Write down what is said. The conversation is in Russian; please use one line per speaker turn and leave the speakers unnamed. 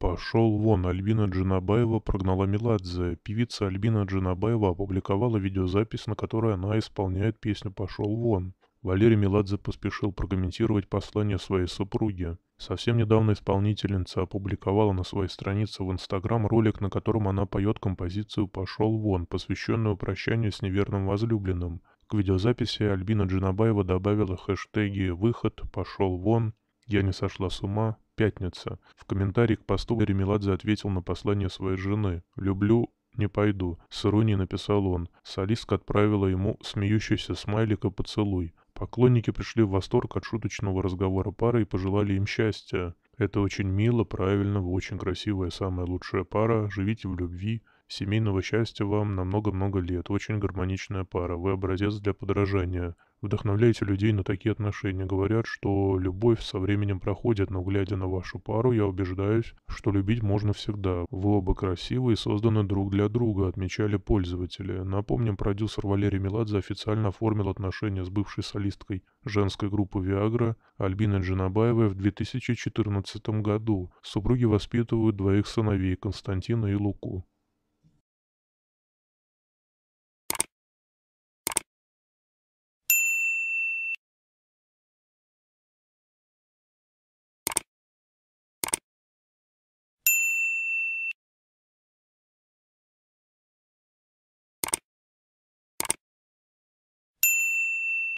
Пошел вон, Альбина Джинабаева прогнала Меладзе. Певица Альбина Джинабаева опубликовала видеозапись, на которой она исполняет песню «Пошел вон». Валерий Меладзе поспешил прокомментировать послание своей супруги. Совсем недавно исполнительница опубликовала на своей странице в Инстаграм ролик, на котором она поет композицию «Пошел вон», посвященную прощанию с неверным возлюбленным. К видеозаписи Альбина Джинабаева добавила хэштеги «Выход», «Пошел вон», «Я не сошла с ума», «Пятница». В комментарии к посту Ремеладзе ответил на послание своей жены «Люблю, не пойду», с иронией написал он. Солистка отправила ему смеющийся смайлика поцелуй. Поклонники пришли в восторг от шуточного разговора пары и пожелали им счастья. Это очень мило, правильно, вы очень красивая, самая лучшая пара, живите в любви, семейного счастья вам на много-много лет, очень гармоничная пара, вы образец для подражания. Вдохновляйте людей на такие отношения. Говорят, что любовь со временем проходит, но глядя на вашу пару, я убеждаюсь, что любить можно всегда. Вы оба красивы и созданы друг для друга, отмечали пользователи. Напомним, продюсер Валерий Меладзе официально оформил отношения с бывшей солисткой женской группы «Виагра» Альбиной Джинабаевой в 2014 году. Супруги воспитывают двоих сыновей Константина и Луку.